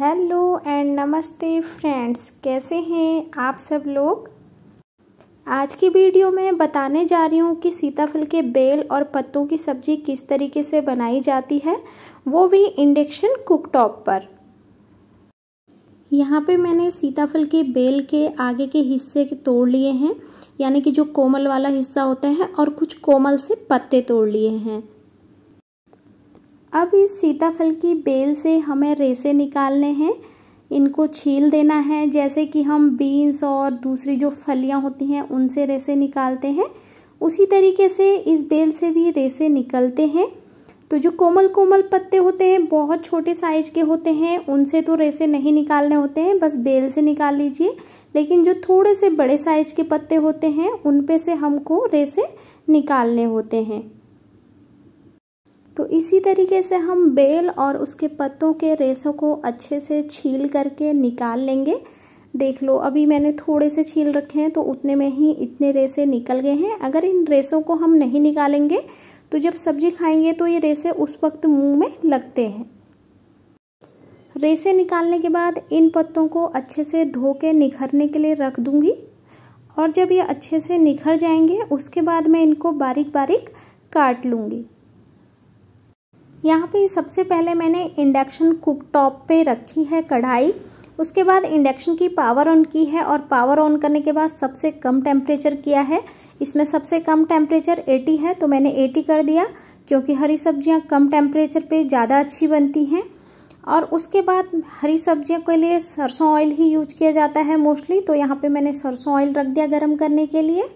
hello and नमस्ते friends कैसे हैं आप सब लोग आज की वीडियो में बताने जा रही हूँ कि सीताफल के बेल और पत्तों की सब्ज़ी किस तरीके से बनाई जाती है वो भी इंडक्शन कुकटॉप पर यहाँ पे मैंने सीताफल के बेल के आगे के हिस्से के तोड़ लिए हैं यानी कि जो कोमल वाला हिस्सा होता है और कुछ कोमल से पत्ते तोड़ लिए हैं अब इस सीताफल की बेल से हमें रेसे निकालने हैं इनको छील देना है जैसे कि हम बीन्स और दूसरी जो फलियां होती हैं उनसे रेसे निकालते हैं उसी तरीके से इस बेल से भी रेसे निकलते हैं तो जो कोमल कोमल पत्ते होते हैं बहुत छोटे साइज के होते हैं उनसे तो रेसे नहीं निकालने होते हैं बस बेल से निकाल लीजिए लेकिन जो थोड़े से बड़े साइज के पत्ते होते हैं उन पे से हमको रेसे निकालने होते हैं तो इसी तरीके से हम बेल और उसके पत्तों के रेसों को अच्छे से छील करके निकाल लेंगे देख लो अभी मैंने थोड़े से छील रखे हैं तो उतने में ही इतने रेसे निकल गए हैं अगर इन रेसों को हम नहीं निकालेंगे तो जब सब्जी खाएंगे तो ये रेसे उस वक्त मुंह में लगते हैं रेसे निकालने के बाद इन पत्तों को अच्छे से धो के निखरने के लिए रख दूँगी और जब ये अच्छे से निखर जाएंगे उसके बाद मैं इनको बारीक बारीक काट लूँगी यहाँ पे सबसे पहले मैंने इंडक्शन कुक टॉप पे रखी है कढ़ाई उसके बाद इंडक्शन की पावर ऑन की है और पावर ऑन करने के बाद सबसे कम टेम्परेचर किया है इसमें सबसे कम टेम्परेचर 80 है तो मैंने 80 कर दिया क्योंकि हरी सब्जियाँ कम टेम्परेचर पे ज़्यादा अच्छी बनती हैं और उसके बाद हरी सब्जियों के लिए सरसों ऑयल ही यूज किया जाता है मोस्टली तो यहाँ पर मैंने सरसों ऑयल रख दिया गर्म करने के लिए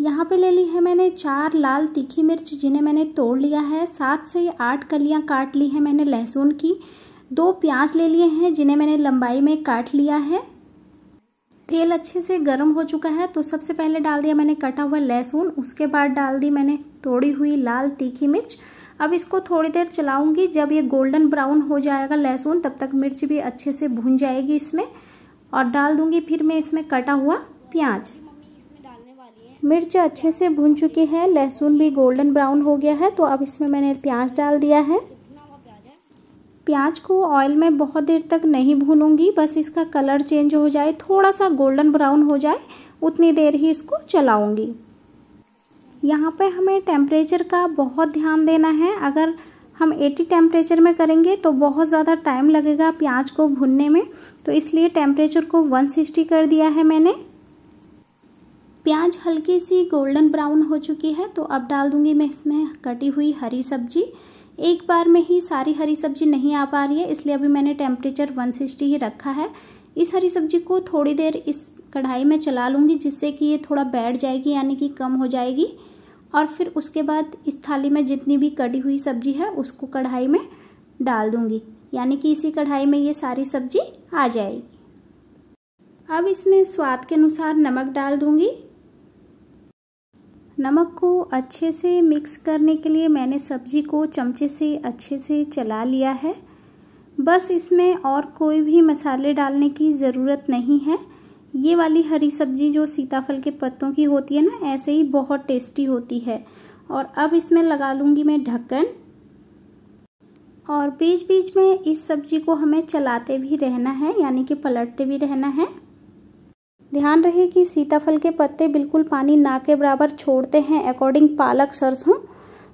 यहाँ पे ले ली है मैंने चार लाल तीखी मिर्च जिन्हें मैंने तोड़ लिया है सात से आठ कलियाँ काट ली हैं मैंने लहसुन की दो प्याज ले लिए हैं जिन्हें मैंने लंबाई में काट लिया है तेल अच्छे से गर्म हो चुका है तो सबसे पहले डाल दिया मैंने कटा हुआ लहसुन उसके बाद डाल दी मैंने तोड़ी हुई लाल तीखी मिर्च अब इसको थोड़ी देर चलाऊंगी जब ये गोल्डन ब्राउन हो जाएगा लहसुन तब तक मिर्च भी अच्छे से भून जाएगी इसमें और डाल दूंगी फिर मैं इसमें कटा हुआ प्याज मिर्च अच्छे से भुन चुकी है लहसुन भी गोल्डन ब्राउन हो गया है तो अब इसमें मैंने प्याज डाल दिया है प्याज को ऑयल में बहुत देर तक नहीं भूनूंगी बस इसका कलर चेंज हो जाए थोड़ा सा गोल्डन ब्राउन हो जाए उतनी देर ही इसको चलाऊंगी यहाँ पे हमें टेम्परेचर का बहुत ध्यान देना है अगर हम 80 टेम्परेचर में करेंगे तो बहुत ज़्यादा टाइम लगेगा प्याज को भुनने में तो इसलिए टेम्परेचर को 160 कर दिया है मैंने प्याज हल्की सी गोल्डन ब्राउन हो चुकी है तो अब डाल दूंगी मैं इसमें कटी हुई हरी सब्जी एक बार में ही सारी हरी सब्जी नहीं आ पा रही है इसलिए अभी मैंने टेम्परेचर 160 ही रखा है इस हरी सब्जी को थोड़ी देर इस कढ़ाई में चला लूँगी जिससे कि ये थोड़ा बैठ जाएगी यानी कि कम हो जाएगी और फिर उसके बाद इस थाली में जितनी भी कटी हुई सब्जी है उसको कढ़ाई में डाल दूँगी यानी कि इसी कढ़ाई में ये सारी सब्जी आ जाएगी अब इसमें स्वाद के अनुसार नमक डाल दूँगी नमक को अच्छे से मिक्स करने के लिए मैंने सब्जी को चमचे से अच्छे से चला लिया है बस इसमें और कोई भी मसाले डालने की ज़रूरत नहीं है ये वाली हरी सब्जी जो सीताफल के पत्तों की होती है ना ऐसे ही बहुत टेस्टी होती है और अब इसमें लगा लूँगी मैं ढक्कन और बीच बीच में इस सब्जी को हमें चलाते भी रहना है यानी कि पलटते भी रहना है ध्यान रहे कि सीताफल के पत्ते बिल्कुल पानी ना के बराबर छोड़ते हैं अकॉर्डिंग पालक सरसों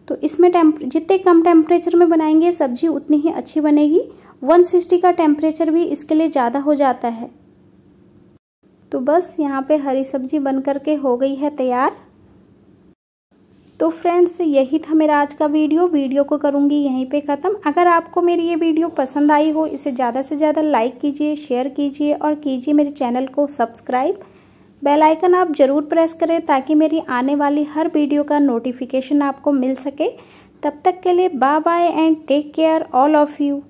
तो इसमें टेम्प जितने कम टेम्परेचर में बनाएंगे सब्जी उतनी ही अच्छी बनेगी 160 का टेम्परेचर भी इसके लिए ज़्यादा हो जाता है तो बस यहाँ पे हरी सब्जी बन करके हो गई है तैयार तो फ्रेंड्स यही था मेरा आज का वीडियो वीडियो को करूँगी यहीं पे ख़त्म अगर आपको मेरी ये वीडियो पसंद आई हो इसे ज़्यादा से ज़्यादा लाइक कीजिए शेयर कीजिए और कीजिए मेरे चैनल को सब्सक्राइब बेल आइकन आप ज़रूर प्रेस करें ताकि मेरी आने वाली हर वीडियो का नोटिफिकेशन आपको मिल सके तब तक के लिए bye bye and take care all of you